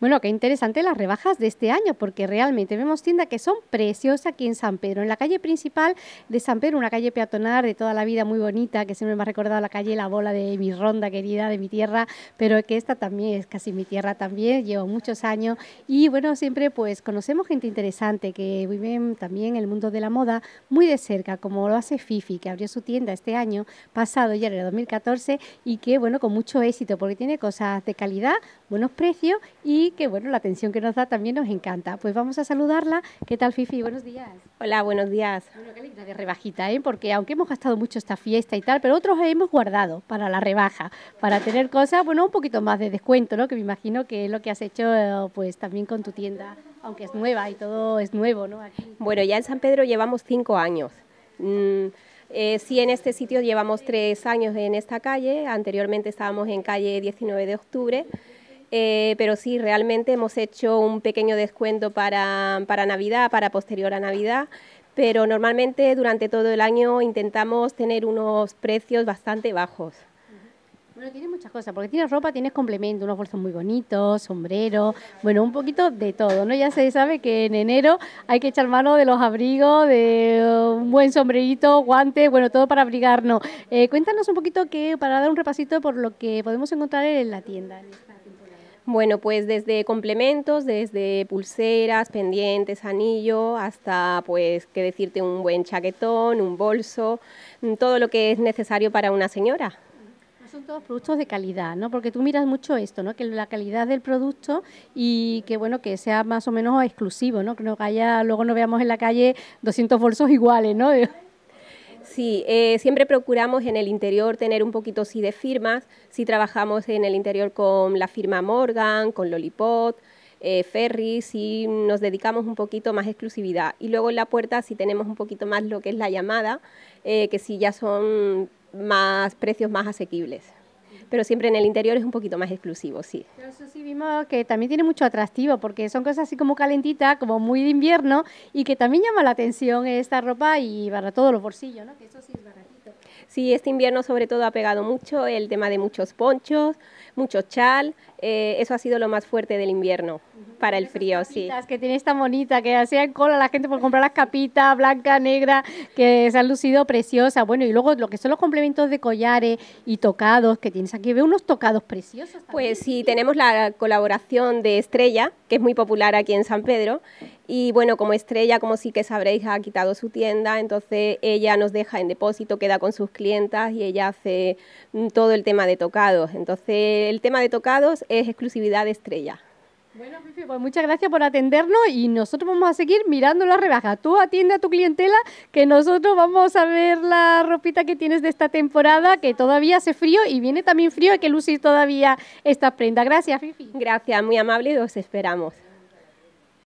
Bueno, qué interesante las rebajas de este año, porque realmente vemos tiendas que son preciosas aquí en San Pedro, en la calle principal de San Pedro, una calle peatonal de toda la vida muy bonita, que siempre me ha recordado la calle La Bola de mi ronda querida, de mi tierra, pero que esta también es casi mi tierra también, llevo muchos años y bueno, siempre pues conocemos gente interesante que vive también en el mundo de la moda muy de cerca, como lo hace Fifi, que abrió su tienda este año pasado, ya en el 2014, y que bueno, con mucho éxito, porque tiene cosas de calidad, buenos precios y que bueno, la atención que nos da también nos encanta. Pues vamos a saludarla. ¿Qué tal, Fifi? Buenos días. Hola, buenos días. Bueno, qué linda de rebajita, ¿eh? Porque aunque hemos gastado mucho esta fiesta y tal, pero otros hemos guardado para la rebaja, para tener cosas, bueno, un poquito más de descuento, ¿no? Que me imagino que es lo que has hecho, pues también con tu tienda, aunque es nueva y todo es nuevo, ¿no? Bueno, ya en San Pedro llevamos cinco años. Mm, eh, sí, en este sitio llevamos tres años en esta calle, anteriormente estábamos en calle 19 de octubre eh, pero sí, realmente hemos hecho un pequeño descuento para, para Navidad, para posterior a Navidad, pero normalmente durante todo el año intentamos tener unos precios bastante bajos. Bueno, tienes muchas cosas, porque tienes ropa, tienes complemento, unos bolsos muy bonitos, sombrero, bueno, un poquito de todo, ¿no? Ya se sabe que en enero hay que echar mano de los abrigos, de un buen sombrerito, guantes, bueno, todo para abrigarnos. Eh, cuéntanos un poquito que, para dar un repasito por lo que podemos encontrar en la tienda. Bueno, pues desde complementos, desde pulseras, pendientes, anillo, hasta pues qué decirte, un buen chaquetón, un bolso, mm, todo lo que es necesario para una señora son todos productos de calidad, ¿no? Porque tú miras mucho esto, ¿no? Que la calidad del producto y que, bueno, que sea más o menos exclusivo, ¿no? Que no haya, luego no veamos en la calle 200 bolsos iguales, ¿no? Sí, eh, siempre procuramos en el interior tener un poquito sí de firmas. si trabajamos en el interior con la firma Morgan, con Lollipop, eh, Ferry, si nos dedicamos un poquito más exclusividad. Y luego en la puerta sí tenemos un poquito más lo que es la llamada, eh, que sí ya son más precios más asequibles pero siempre en el interior es un poquito más exclusivo, sí. Pero eso sí vimos que también tiene mucho atractivo, porque son cosas así como calentitas, como muy de invierno, y que también llama la atención esta ropa y para todos los bolsillos, ¿no? Que eso sí es baratito. Sí, este invierno sobre todo ha pegado mucho el tema de muchos ponchos, mucho chal, eh, eso ha sido lo más fuerte del invierno para el frío, sí. sí. Que tiene esta bonita, que hacían cola la gente por comprar las capitas blanca, negra, que se han lucido preciosas. Bueno, y luego lo que son los complementos de collares y tocados que tienes aquí, veo unos tocados preciosos. Pues sí, tenemos la colaboración de Estrella, que es muy popular aquí en San Pedro, y bueno, como estrella, como sí que sabréis, ha quitado su tienda, entonces ella nos deja en depósito, queda con sus clientas y ella hace mm, todo el tema de tocados. Entonces, el tema de tocados es exclusividad de estrella. Bueno, Fifi, pues muchas gracias por atendernos y nosotros vamos a seguir mirando la rebaja. Tú atiende a tu clientela, que nosotros vamos a ver la ropita que tienes de esta temporada, que todavía hace frío y viene también frío, hay que lucir todavía esta prenda. Gracias, Fifi. Gracias, muy amable y os esperamos.